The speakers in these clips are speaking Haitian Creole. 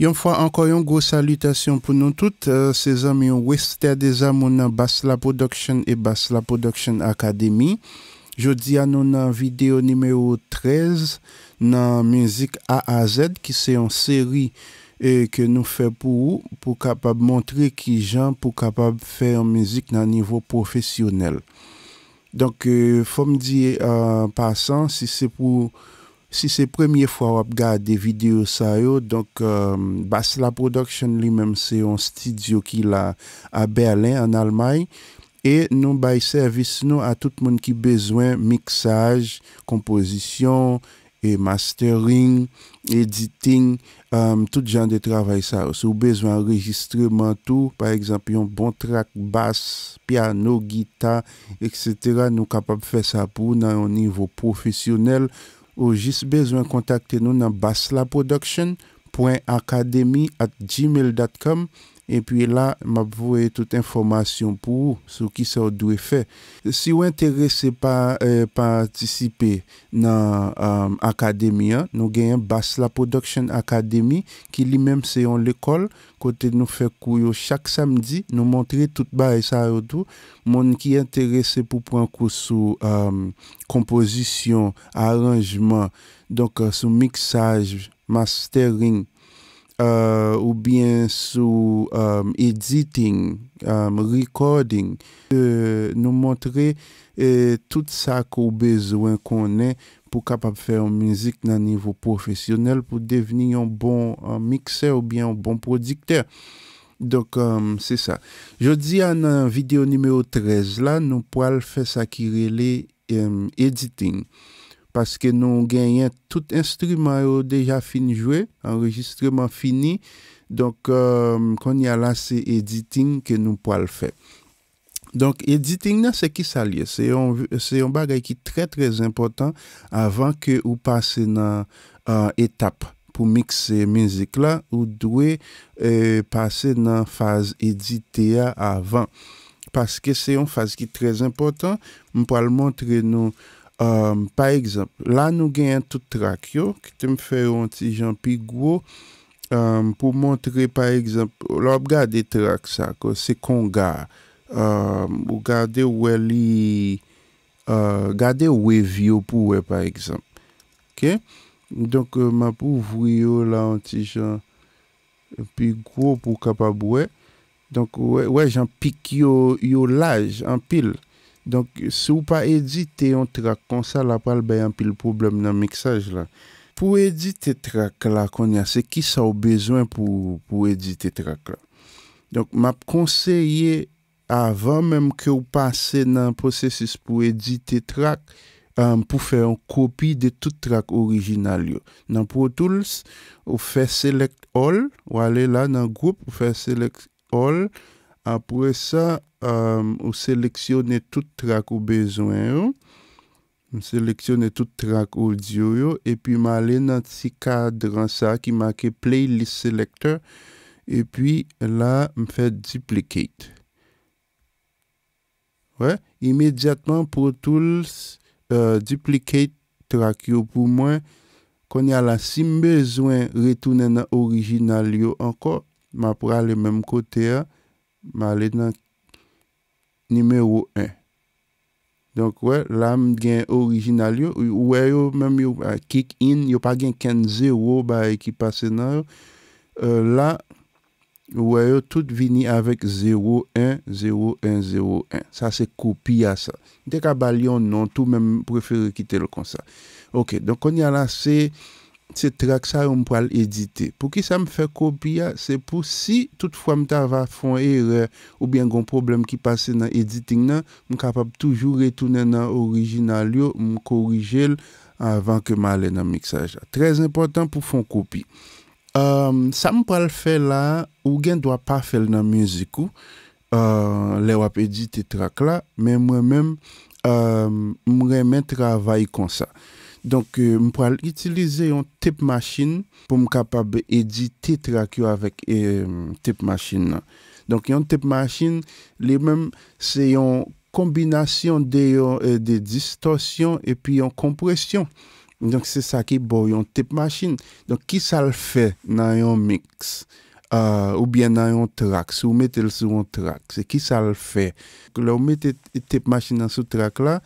Yon fwa anko yon gwo salutation pou nou tout, euh, se zanm yon wester de zanm ou nan Basla Production e Basla Production Academy. Jodi an nou nan video nimeyo 13 nan mizik AAZ ki se yon seri euh, ke nou fe pou ou pou kapab montre ki jan pou kapab fe yon mizik nan nivou profesyonel. Donk euh, fwa mdi pasan si se pou... Si se premye fwa wap ga de video sa yo, donk euh, bas la production li menm se yon studio ki la a Berlin, an Almay, e nou bay servis nou a tout moun ki bezwen miksaj, kompozisyon, e mastering, editing, euh, tout jan de travay sa yo. Sou bezwen registreman tou, par ekzampyon bon trak bas, piano, gita, etc. Nou kapap fe sa pou nan yon nivou profesyonel, Ou jis bezwen kontakte nou nan baslaproduction.academy at gmail.com Epi euh, euh, la, m ap vwe tout informasyon pou sou ki sa ou dwe fe. Si ou enterese pa partisipe nan akademye, nou genyen Basla Production Academy, ki li menm se yon lekol, kote nou fe kou yo chak samdi, nou montre tout ba e sa ou tou, moun ki enterese pou pran kou sou kompozisyon, euh, aranjman, sou miksaj, mastering, Euh, ou byen sou euh, editing, euh, recording, nou montre tout sa kou bezwen konen pou kapap fè ou mizik nan nivou profesyonel pou deveni yon bon mikser ou byen yon bon prodikter. Dok, se sa. Je di an an video nimeyo 13 la, nou po al fè sakirele editing. paske nou genyen tout instrument yo deja finjwe, enregistreman fini, donk euh, kon ya la se editing ke nou po al fe. Donk editing nan se ki salye, se yon bagay ki tre tre important avan ke ou pase nan euh, etap pou mikse mizik la, ou dwe euh, pase nan faze editia avan. Paske se yon faze ki tre important, nou po al montre nou Euh, par eksemp, la nou gen yon tout trak yo, ki te m fè yon an ti jan pi gwo, pou montre par eksemp, lop gade trak sa, se kon gade, ou gade wè li, gade wè vyo pou wè par eksemp. Donk m apou vwi yo la an ti jan pi gwo pou kapab wè, donk wè jan pik yo laj, an pil. Donk sou pa edite yon trak konsa la pal bayan pil problem nan miksaj la. Pou edite trak la kon ya se ki sa ou bezwen pou edite trak la. Donk map konseye avan menm ke ou pase nan prosesis pou edite trak euh, pou fe yon kopi de tout trak orijinal yo. Nan Pro Tools ou fe Select All ou ale la nan group ou fe Select All apre sa, euh, ou seleksyonen tout trak ou bezwen yo, m seleksyonen tout trak ou diyo yo, epi ma alen nan si kadran sa ki make playlist selekter, epi la m fè duplicate. Wè, imediatman pou tout euh, duplicate trak yo pou mwen, kon ya la si m bezwen retounen nan orijinal yo anko, ma pral le mèm kote ya, Ma alè nan nimeyo 1. Donk wè, la m gen orijinal yo. Wè yo, mèm yo a kick in. Yo pa gen ken 0 ba ekipa senan yo. Euh, la, wè yo, tout vini avèk 0, 1, 0, 1, 0, 1. Sa se koupi a sa. Dèk a balyon non, tou mèm preferi kitel kon sa. Ok, donk kon ya la se... se trak sa ou m pou al edite. Pou ki sa m fè kopi ya, se pou si tout fwa m ta va fon ere ou bien goun problem ki pase nan editing nan, m m'm kapap toujou retounen nan orijinal yo, m m'm korijel avan ke ma alen nan miksaj la. Trez important pou fon kopi. Sa euh, m m'm pou al fè la, ou gen dwa pa fè nan mizikou, euh, le wap edite trak la, men mwen euh, men m remen travay kon sa. Donk euh, m pou al itilize yon tep machin pou m kapab edite trak yo avèk euh, tep machin la. Donk yon tep machin li menm se yon kombinasyon de euh, distorsyon epi yon kompresyon. Donk se sa ki bo yon tep machin. Donk ki sa l fè nan yon mix ou bien nan yon trak. Se ou mette l sou yon trak. Se ki sa l fè. Kou la ou mette tep machin nan sou trak la.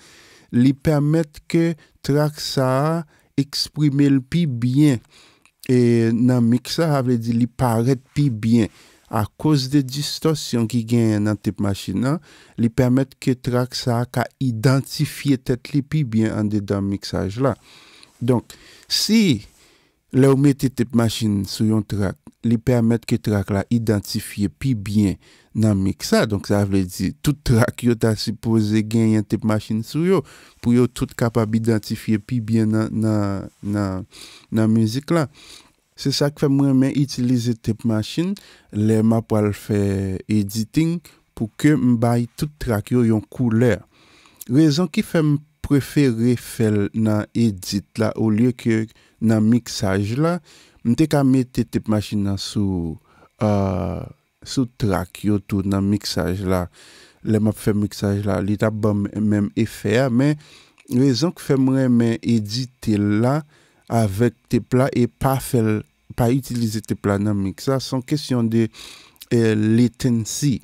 li permèt ke trak sa a eksprime li pi byen. E nan miksa avle di li paret pi byen. A kòz de distorsyon ki gen nan tep machin nan, li permèt ke trak sa a ka identifiye tet li pi byen an de dan miksaj la. Donk, si la ou mette tep machin sou yon trak, li permèt ke trak la identifiye pi byen, nan miksa. Donk sa avle di, tout trak yo ta sipoze genyen tep machin sou yo, pou yo tout kapab identifiye pi bien nan mizik la. Se sa ke fè mwen men itilize tep machin, lè ma pou al fè editing, pou ke m bay tout trak yo yon koule. Rezon ki fè m preferi fèl nan edit la, ou lye ke nan miksaj la, m te ka mette tep machin nan sou... Euh, sou trak yotou nan miksaj la. Le map fe miksaj la, li ta bom menm efea, men rezon ke fe mwenmen edite la avek tepla e pa fel, pa itilize tepla nan miksaj, son kesyon de eh, latency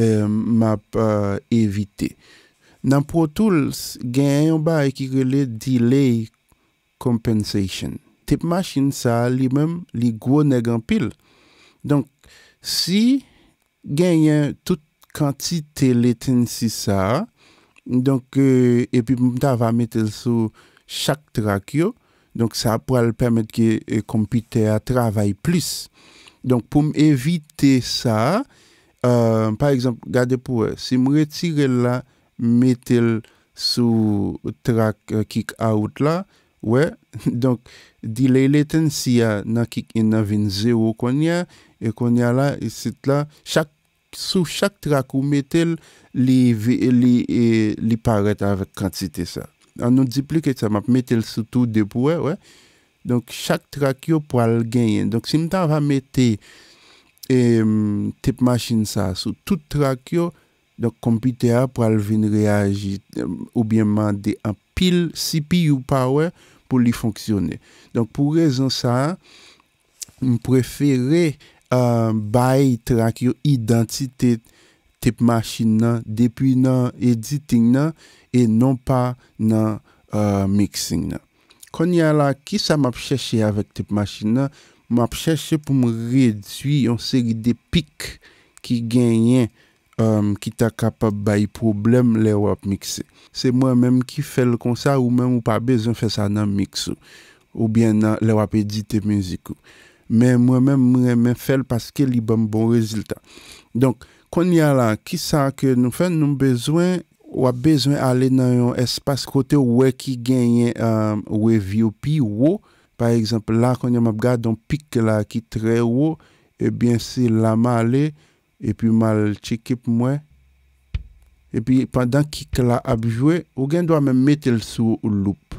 eh, map eh, evite. Nan potoul, gen yon ba ekikwele delay compensation. Tepe machin sa li menm, li gwo negan pil. Donk, Si genyen tout kantite leten si sa, euh, epi poum ta va metel sou chak trak yo, sa poual pemet ki euh, kompite a travay plis. Poum evite sa, euh, par exemple, gade pou, si mw retire la, metel sou trak kick out la, Ouè, donk, delay latency ya nan kik yon nan vin 0 kon ya, e kon ya la, e sit la, sou chak trak ou metel li e, paret avèk kantite sa. An nou di pli ket sa, map metel sou tou depouè, ouè, donk, chak trak yo pou al genyen. Donk, sim tan va metel tep machin sa sou tout trak yo, donk, kompite a pou al vin reagi ou bien mande apil CPU power, pou li fonksyonè. Donk pou rezon sa, m preferè euh, bay trak yo identite tep machin nan depi nan editing nan e non pa nan euh, mixing nan. Kon yalak, ki sa map chèche avèk tep machin nan? Map chèche pou m redwi yon seri de pik ki genyen ki ta kapap bayi problem le wap mikse. Se mwen menm ki fel kon sa, ou menm ou pa bezwen fe sa nan mikso, ou bien nan le wap edite miziko. Men mwen menm mwen menm fel paske li ban bon rezultat. Donk, kon ya la, ki sa ke nou fen nou bezwen, wap bezwen ale nan yon espas kote wè ki genyen wè vyo pi wò. Par exemple, la kon ya map gad, donk pik la ki tre wò, e bien se lama ale... E pi mal cheke pou mwen. E pi pandan kik la apjwe, ou gen do a men metel sou ou loup.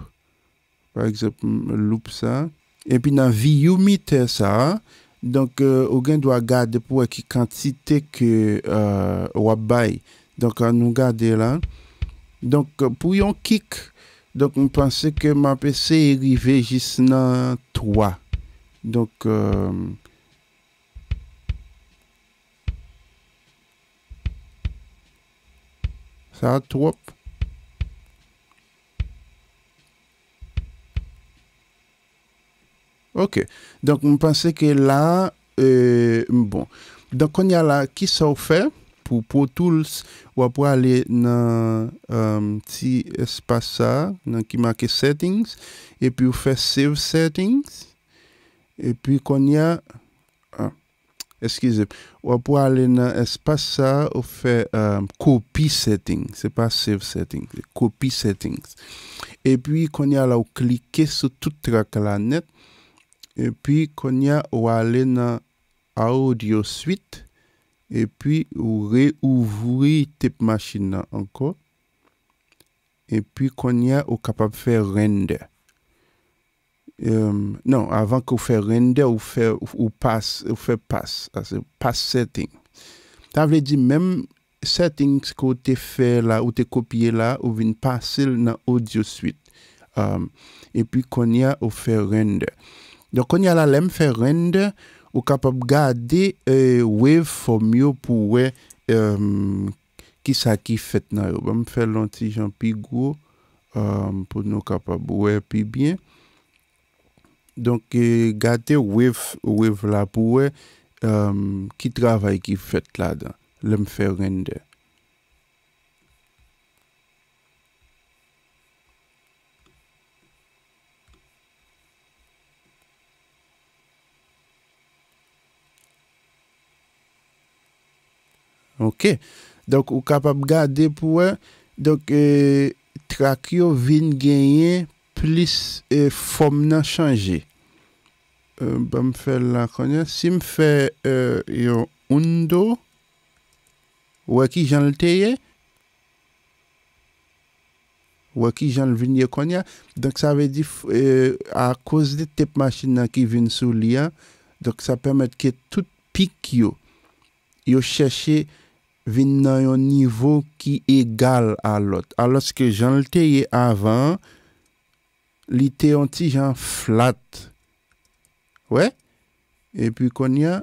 Par exemple, loup sa. E pi nan vi yu mitel sa. Donk euh, ou gen do a gade pou a ki kantite ke euh, wabay. Donk an nou gade la. Donk pou yon kik, donk mwen panse ke ma apese e rive jis nan 3. Donk... Euh, Ça Ok. Donc, on pensait que là, euh, bon. Donc, on y a là, qui ça fait pour Pro Tools, ou pour aller dans un euh, petit espace ça, qui marque Settings, et puis on fait Save Settings, et puis on y a. Eskize, wap wale nan espasa ou fe kopi euh, settings. Se pa save settings, kopi settings. E pi kon ya la ou klike sou tout tra kalanet. E pi kon ya wale nan audio suite. E pi ou reouvri tep masjina anko. E pi kon ya ou kapap fe render. nan, avan kou fè render ou fè pass pass setting ta vle di men settings kou te fè la, ou te kopye la ou vin pasil nan audio suite e pi konya ou fè render don konya la lem fè render ou kapab gade wave fòm yo pou wè ki sa ki fèt nan wè m fè lantijan pi gwo pou nou kapab wè pi byen Donk euh, gade wif wif la pouwe ki euh, travay ki fet la dan. Le m fè rinde. Ok. Donk ou kapab gade pouwe. Donk euh, trakyo vin genye... plis e fòm nan chanje. E, ba m fè la konya, si m fè e, yon oun do, wè ki jan lteye, wè ki jan vinye konya, dok sa vè di, a kòz de tep machina ki vin sou liya, dok sa pèmèt ke tout pik yo, yo chèche vin nan yon nivou ki egal alot. A lòs ke jan lteye avan, li te yon ti jan flat. Ouè? E pi kon ya,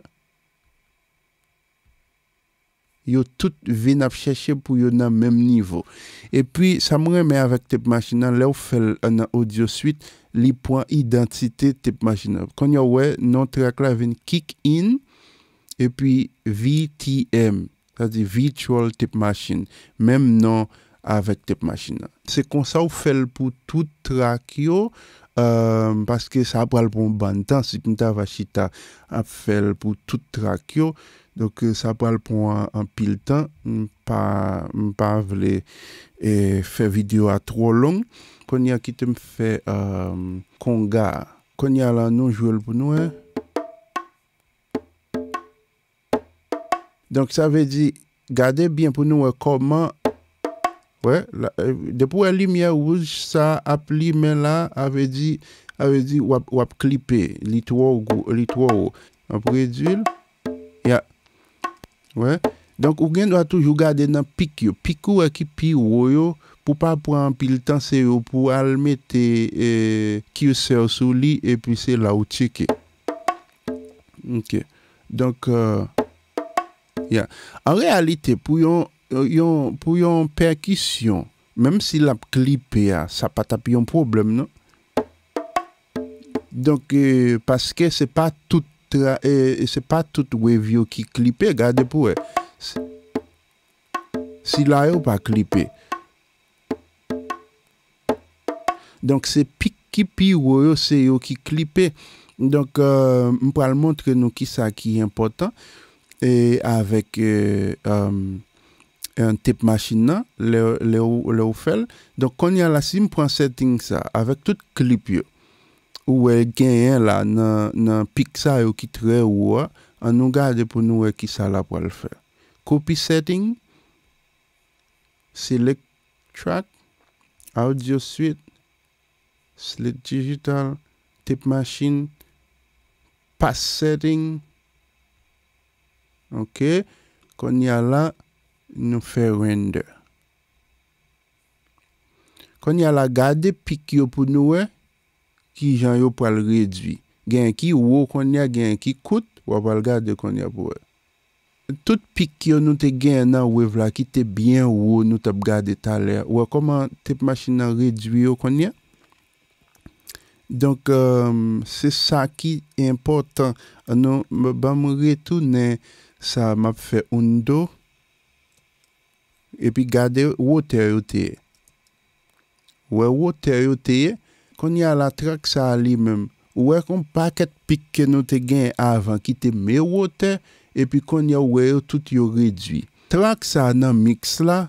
yo tout vin ap chèche pou yo nan menm nivou. E pi, sa mwen men avèk tep machina, le ou fèl anan audio suite, li poin identite tep machina. Kon ya ouè, non tre akla vin kick in, e pi VTM, sa di virtual tep machin. Menm nan... avèk tep machina. Se kon sa ou fèl pou tout trak yo, euh, paske sa ap wale pou m ban tan, si m ta vachita ap fèl pou tout trak yo, dok euh, sa ap wale pou m an pil tan, m pa wale e, fè video a tro long. Kon ya ki te m fè euh, konga, kon ya la nou jwèl pou nou e. Donk sa vè di, gade bien pou nou e koman Euh, Depo e li miya wouj sa ap li men la ave di wap klipe. Li two wou. Apre dul. Ya. We. Donk ou gen do atou yu gade nan pik yo. Pik yo wak e ki pi woyo pou pa pran pil tan se yo pou alme te e, ki yo se yo sou li e pi se la wou chike. Ok. Donk. Euh, ya. En realite pou yon. Euh, pou yon perkisyon, mem si la klipe ya, sa pa tap yon problem, non? Donk, euh, paske se pa tout, euh, se pa tout wey vi yo ki klipe, gade pou wey. Si la yo pa klipe. Donk, se pikipi wo yo, se yo ki klipe. Donk, m pou al montre nou ki sa ki important, e avek, e, E an tip machin nan, le ou fel. Don kon yal asim pou an setting sa, avek tout klip yo. Ou e genyen la, nan pik sa yo ki tre ou wa, an nou gade pou nou e ki sa la pou al fel. Kopi setting, select track, audio suite, slit digital, tip machin, pass setting, ok, kon yal la, nou fè rendè. Kon yal a gade pik yo pou nou wè, e, ki jan yo pou al redvi. Gen ki wò kon yal, gen ki kout, wò pal gade kon yal pou wè. E. Tout pik yo nou te gen nan wè vla, ki te byen wò nou tap gade talè. Wò koman tep machina redvi yo kon yal. Donk, euh, se sa ki important, anon, ban mou retou nen, sa map fè undò, epi gade wote yo teye. Wè wote yo teye, kon ya la trak sa li mem. Wè kon paket pik ke nou te gen avan, kite me wote, epi kon ya wè yo tout yo redwi. Trak sa nan mix la,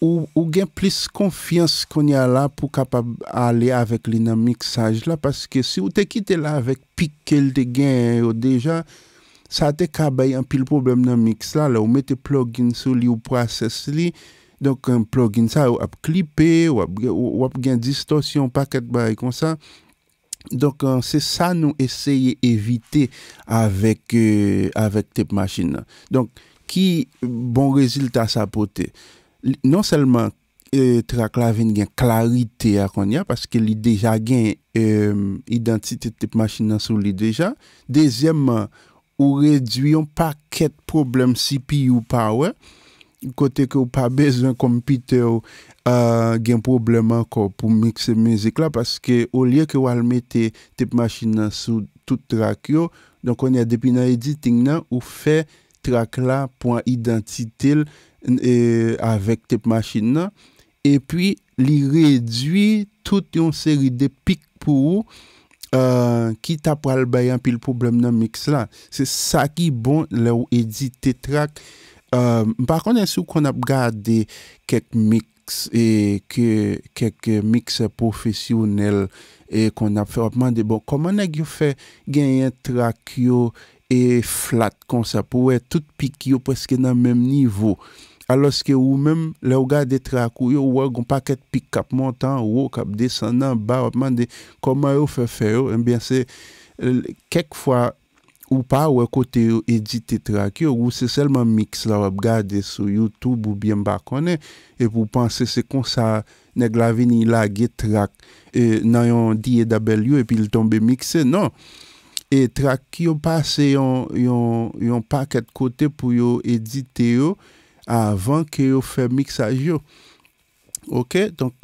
ou gen plis konfians kon ya la pou kapab ale avèk li nan mixaj la, paske si ou te kite la avèk pik ke nou te gen yo deja, sa te kabay an pil problem nan mix la, la ou mette plug-in sou li ou process li, donk euh, plug-in sa ou ap klipe, ou ap gen distorsyon paket bay kon sa, donk euh, se sa nou esye evite avek euh, tep machina. Donk ki bon rezilta sa pote, non selman trak la ven gen klarite akon ya, paske li deja gen identite tep machina sou li deja, dezyemman, ou reduy yon paket problem CPU power, kote ke ou pa bezwen kompite ou euh, gen problem anko pou mikse mizik la, paske ou liye ke ou alme te tep machin nan sou tout trak yo, donkou ni adepina editin nan, ou fe trak la pou an identitil avek tep machin nan, e pi li reduy tout yon seri de pik pou ou, ki euh, tap pral bayan pil problem nan miks la, se sa ki bon euh, le ou edite trak. Par konen sou kon ap gade kek miks, kek miks profesyonel, e kon ap fè apman debo, koman ek yo fè genyen trak yo e flat konsa pou, ou e tout pik yo preske nan menm nivou. aloske ou mèm lè ou gade trak ou yo wè goun paket pik kap montan ou wè kap desan nan ba wèpman de koma yo fè fè yo, mbè se kek fwa ou pa wè kote yo edite trak yo ou se selman mix la wèp gade sou YouTube ou bie mba konen, e pou panse se kon sa neg la vini la ge trak nan yon diye dabel yo epi l tombe mikse, nan, e trak yo pase yon paket kote pou yo edite yo, avan ki yo fè miksaj yo. Ok, donk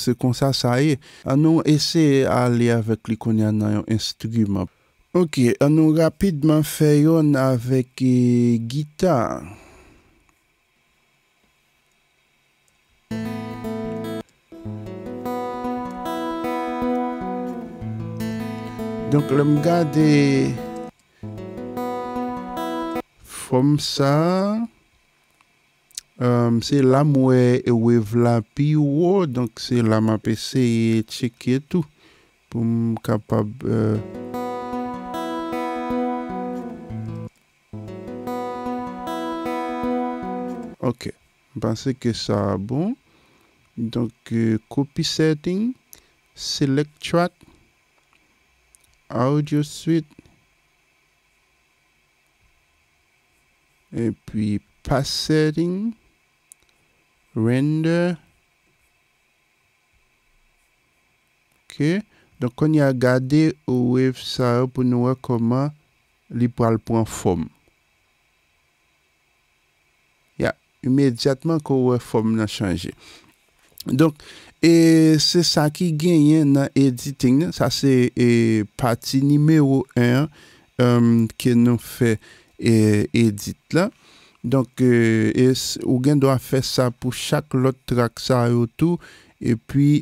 se konsa sa ye. An nou esè a li avèk li kon jan nan yon instrument. Ok, an nou rapidman fè yon avèk euh, gita. Donk lèm gade euh, fòm sa Euh, se la m wè e wèv la pi wò, donk se la m ap eseye cheke tou. Poum kapab... Euh, ok, bansè ke sa bon. Donk euh, copy setting, select track, audio suite, e pi pass setting, Render. Ok. Donk kon y a gade ou wef sa ou pou nou wek koman li pral pou an form. Ya. Imediatman kou wek form la chanje. Donk. E se sa ki genyen nan editing la. Sa se pati nimeyo 1. Ke euh, nou fe edit la. Donk euh, euh, ou gen do a fe sa pou chak lot trak sa ou tou. E pi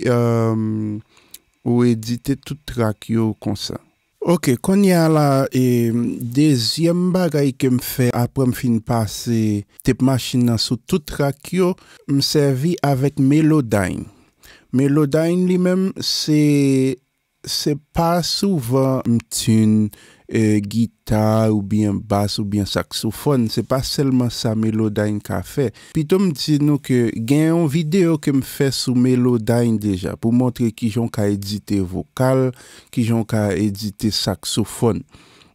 ou edite tout trak yo kon sa. Ok, kon ya la e, dezyen bagay ke m fe apre m fin pase tep machin nan sou tout trak yo. M servi avet Melodyne. Melodyne li men se pa souvan m tun... E, gita ou bien bas ou bien saksofon. Se pa selman sa melodayn ka fe. Pi to m ti nou ke gen yon video ke m fe sou melodayn deja pou montre ki jon ka edite vokal, ki jon ka edite saksofon.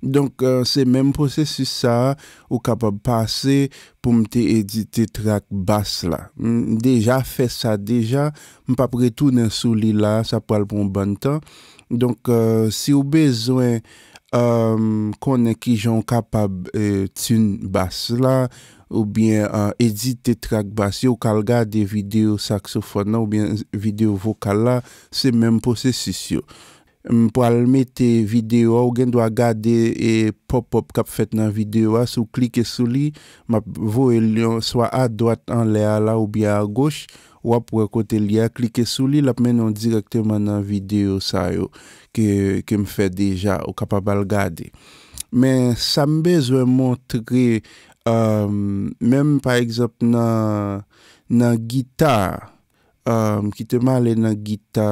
Donk euh, se menm pose si sa, ou ka pa pase pou m te edite trak bas la. Deja fe sa deja, m pa pre tou nan sou li la, sa pral pou m ban tan. Donk euh, si ou bezwen edite, Ehm, konen ki jon kapab e, tsun bas la ou bien e, edit te trak bas yo kal gade video saksofon la ou bien video vokal la se menm pose sisyon. Po alme te video ou gen do a gade e, pop-up kap fet nan video la sou klike sou li, map vou e lyon swa a doat an lea la ou bien a goch, wap wakote li a klike sou li lap menon direkte man nan video sa yo ke m fe deja ou kapab al gade men sa mbe zwe montre euh, men par eksept nan nan gita euh, ki te male nan gita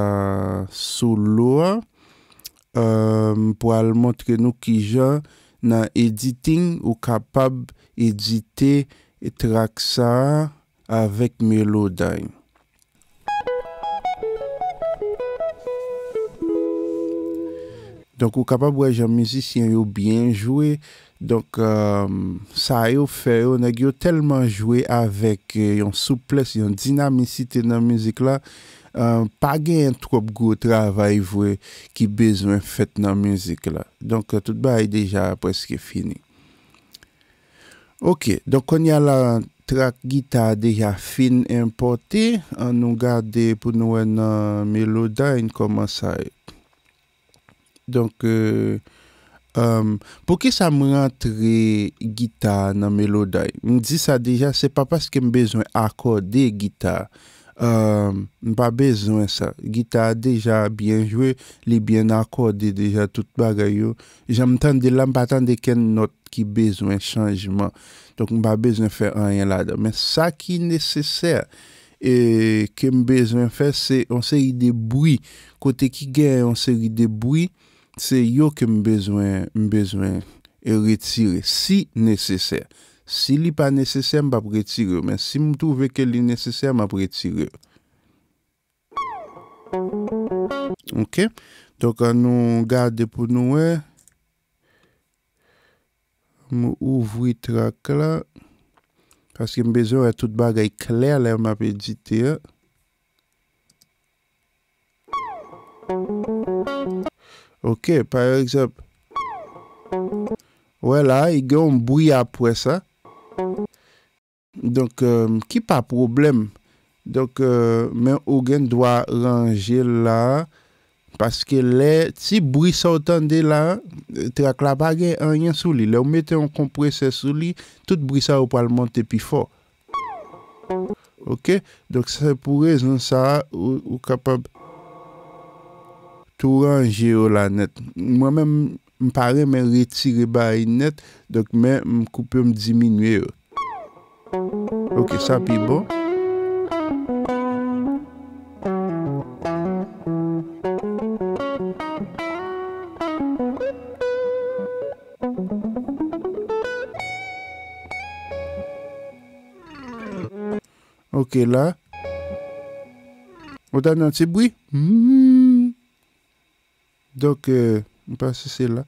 sou lo euh, pou al montre nou ki jan nan editing ou kapab edite etraksa avek meloda yon Donk ou kapab wè jan mizisyen yo byen jwè. Donk euh, sa yo fè yo neg yo telman jwè avèk euh, yon souples, yon dinamisite nan mizik la. Euh, pa gen yon trop gwo travay vwè ki bezwen fèt nan mizik la. Donk tout ba yon deja apreske fini. Ok, donk kon yon la trak gita deja fin importè. An nou gade pou nou wè nan meloda yon koman sa yon. pou ki sa mwen rentre gita nan meloday mwen di sa deja se pa pas kem bezwen akorde gita mwen euh, pa bezwen sa gita deja bien jwe li bien akorde deja tout bagay yo jan mwen tan de lan patan de ken not ki bezwen chanjman mwen pa bezwen fè an yon la sa ki nesesè kem bezwen fè se on se yi de boui kote ki gen on se yi de boui se yo ke m bezwen m bezwen e retire si neseser si li pa neseser m pap retire men si m touve ke li neseser m ap retire ok do ka nou gade pou nou e m ouvri trak la paske m bezwen e tout bagay kler le m ap editi e m Ok, par eksept, wè euh, euh, la, i gen ou mboui apwè sa. Donk, ki pa problem. Donk, men ou gen dwa ranje la, paske le, ti boui sa otan de la, trak la bagè an yon sou li. Le ou mette yon kompresè sou li, tout boui sa ou pal montè pi fò. Ok, donk se pou rezen sa, ou kapab... tou ranje yo la net. Mwa men, mpare men retire ba yi net, dok men mkup yo mdiminwe yo. Ok, sa pi bo. Ok, la. Ota nan se bwi? Mmmmm. Donk, m euh, pa se se la.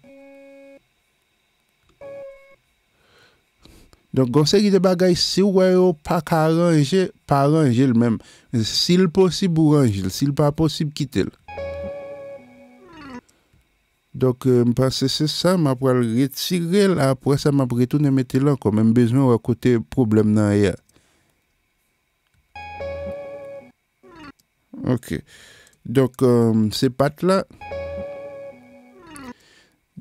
Donk, gonsen ki de bagay, se wè yo, pa ka ranje, pa ranje l mèm. Si l posib ou ranje l, si l pa posib kite l. Donk, m pa se se sa, m ap wè l retire l, ap wè sa m ap wè tou ne mette l an, kon mèm bezwen wè kote problem nan yè. Ok. Donk, se pat la. Donk,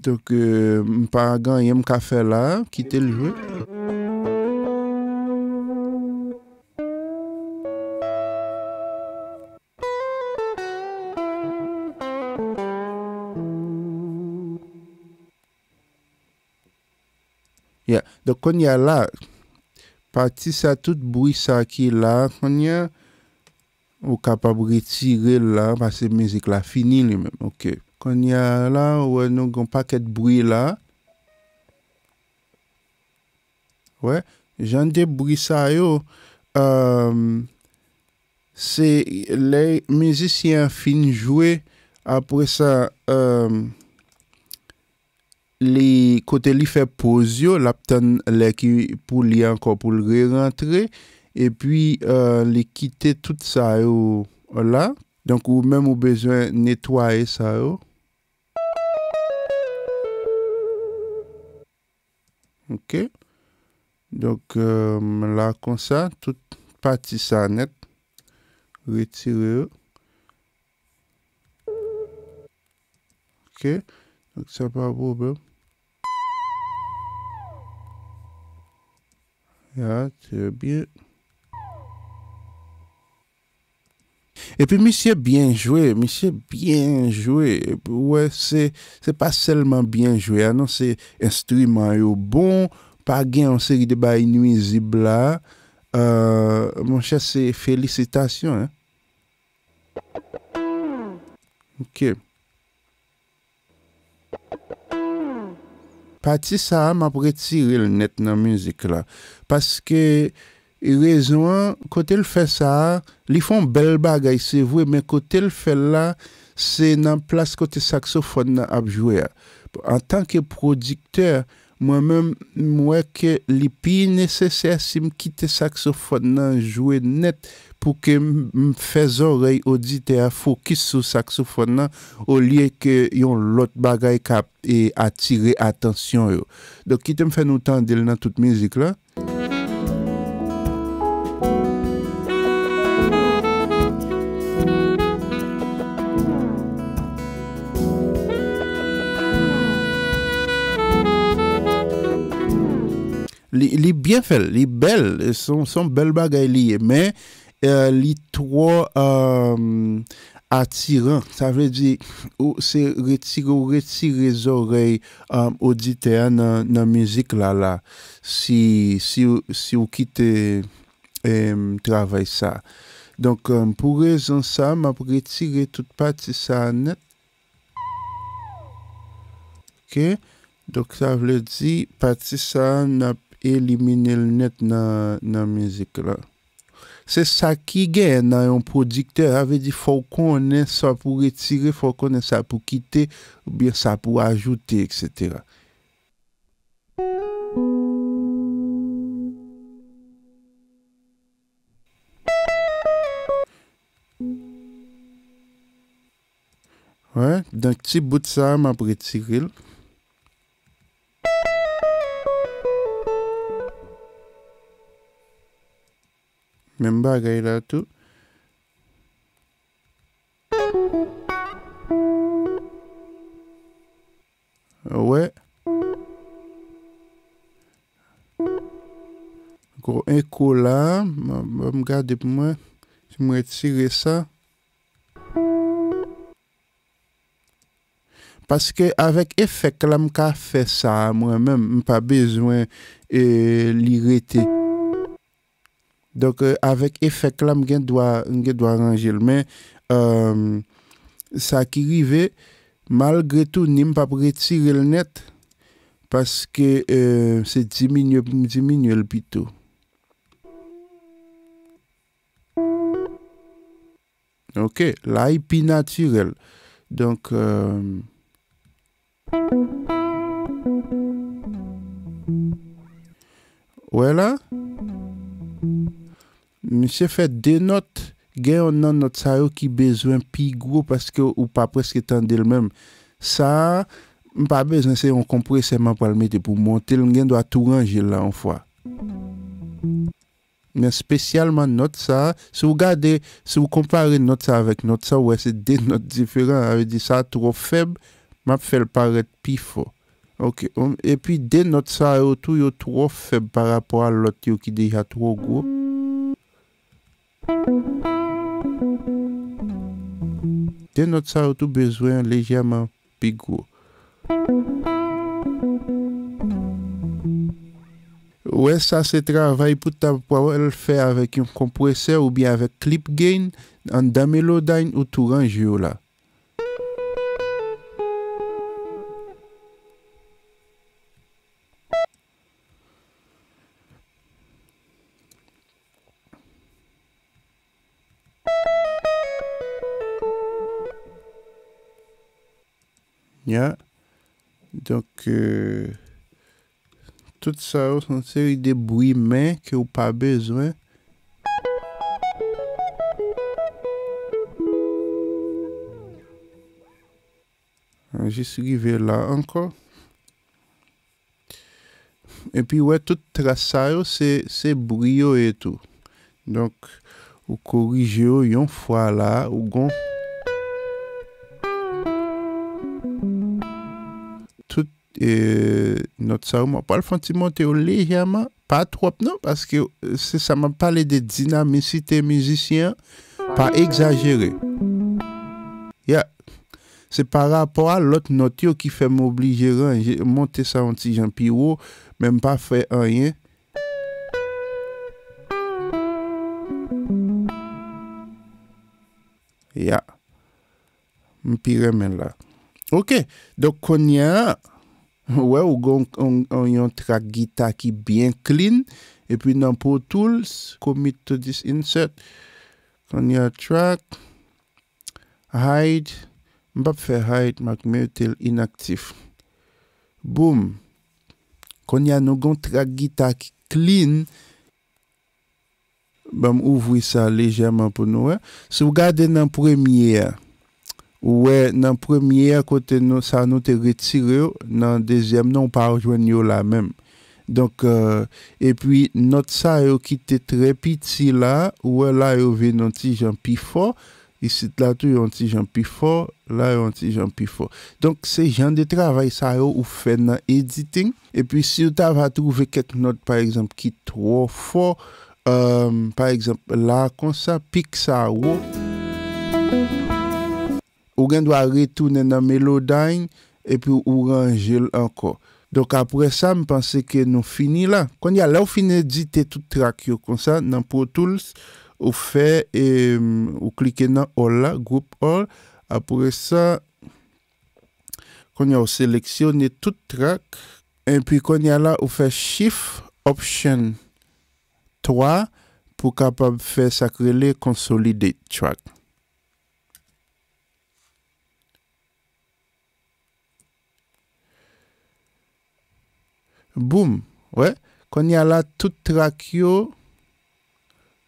Donk, euh, mpa agan, yon mka fe la, ki te ljwe. Ya, donk kon ya la, pati sa tout bouy sa ki la, kon ya, ou kapabri tire la, pase mizik la, fini li men, oké. kon ya la, wè nou goun pa ket brou la, wè, jan de brou sa yo, euh, se lè mèzis yon fin jwè, apre sa, euh, li kote li fè poz yo, lap tan lè ki pou li anko pou lè rentre, e pi euh, li kite tout sa yo la, donk ou mèm ou bezwen netwaye sa yo, Ok, donk euh, la kon sa, tout pati sa net. Retire. Ok, donk sa pa bobe. Ya, te biye. E pi misye byen jwe, misye byen jwe, wè se, se pa selman byen jwe, anon se instrument yo bon, pa gen yon seri de ba inouizib la, euh, moun chase felicitasyon. Ok. Pati sa, ma pou re tiril net nan mouzik la, paske... E Rezonan, kote l fè sa, li fon bel bagay se vwe, men kote l fè la, se nan plas kote saksofon nan ap jwè. An tanke prodikteur, mwen mwen mwè ke li pi nesesè si m kitè saksofon nan jwè net pou ke m fè zorey odite a fokis sou saksofon nan o liye ke yon lot bagay kap e atire atensyon yo. Dok ki te m fè nou tan del nan tout mizik la, li byen fel, li bel, son bel bagay liye, men, euh, li tro euh, atiran. Sa vle di, ou se retire ou retire zorey ou dite an nan mizik la la, si ou kite euh, travay sa. Donk, pou rezon sa, m ap retire tout patisan. Ok, donk sa vle di, patisan ap Elimine l net nan mizik la. Se sa ki gen nan yon prodikte, avè di fò konen sa pou retire, fò konen sa pou kite, ou bi sa pou ajoute, etc. Wè, dan ki ti bout sa man pou retirel. Mwen mba gaye la tou. Ouè. Gwo enko la. Mwen mwen gade pou mwen. Mwen mwen tire sa. Paske avek efek la mwen ka fe sa. Mwen mwen mwen pa bezwen e li rete. Mwen mwen mwen. Donc, euh, avec effet clam, on doit, doit ranger. Mais euh, ça qui arrive malgré tout, on pas retirer le net parce que euh, c'est diminué, diminué le Ok, là, il naturel. Donc, voilà. mi se fet de not gen yo nan not sa yo ki bezwen pi gro paske ou pa preske tan del mem sa mi pa beznen se yon kompreseman palme te pou montel gen do a tou range la an fwa men spesyalman not sa se wou gade, se wou kompare not sa avèk not sa, wè e se de not diferent avè di sa tro feb ma fèl paret pi fo e pi de not sa yo tou yo tro feb par rapport a lot yo ki deja tro gro denot sa ou tou bezwen lejyaman pi gwo. Ouè sa se travay pou ta pwa ou el fè avèk yon kompresè ou bi avèk klip gen an damelodayn ou tou ranj yo la. Donk euh, Tout sa ou San seri de broui men Ke ou pa bezwen An jisrive la ankon E pi oue tout tra sa ou Se broui ou etou Donk Ou korije ou yon fwa la Ou gon E, not sa ou mwen pal fwanti monte ou lejaman Pa trop nan Paske euh, se sa mwen pale de dinamisite mizisyen Pa egzajere Ya Se pa rapor a lot not yo ki fe mwen oblige Monte sa ou ti jan pi ou Men pa fe a yon Ya Mpi remen la Ok Dok konye an wè ou gon yon trak gita ki byen klin, epi nan pou tools, commit to this insert, kon yon trak, hide, mbap fe hide, mak mew tel inaktif, boom, kon yon nou gon trak gita ki klin, bam ouvwi sa lejeman pou nou, sou gade nan premye ya, Ouè nan premiè kote nou sa nou te retire ou nan dezyèm nou pa oujwen yo la mèm. Donk euh, e pi not sa yo ki te trepiti la ouè la yo ven an ti jan pi fo. Isi la tou yo an ti jan pi fo la yo an ti jan pi fo. Donk se jan de travay sa yo ou fe nan editing. E pi si yo ta va touve ket not par exemple ki tro fo euh, par exemple la kon sa pik sa yo. Ou gen dwa retounen nan Melodyne, epi ou ou ranjel anko. Donk apre sa, mpense ke nou fini la. Kon ya la ou finen dite tout trak yo konsa nan Pro Tools, ou fe, ou klike nan All la, Group All. Apre sa, kon ya ou seleksyonne tout trak, epi kon ya la ou fe Shift, Option, 3, pou kapab fe sakrele Consolidate Trak. Boum, wè, kon ya la tout trak yo,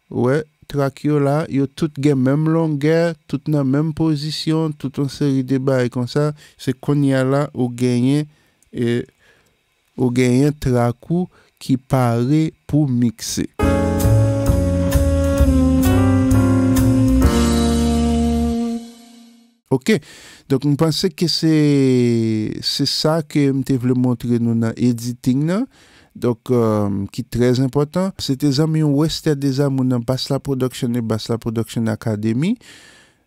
wè, trak yo la, yo tout gen menm lon gen, tout nan menm posisyon, tout an seri debay kon sa, se kon ya la ou genyen, e, ou genyen trak ou ki pare pou mikse. Ok, donc nous pensons que c'est ça que nous voulons montrer dans l'édition, donc euh, qui est très important. C'est des amis ouest des amis dans non? Basla Production et Basla Production Academy,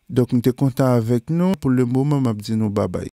donc nous sommes contents avec nous. Pour le moment, nous disons bye bye.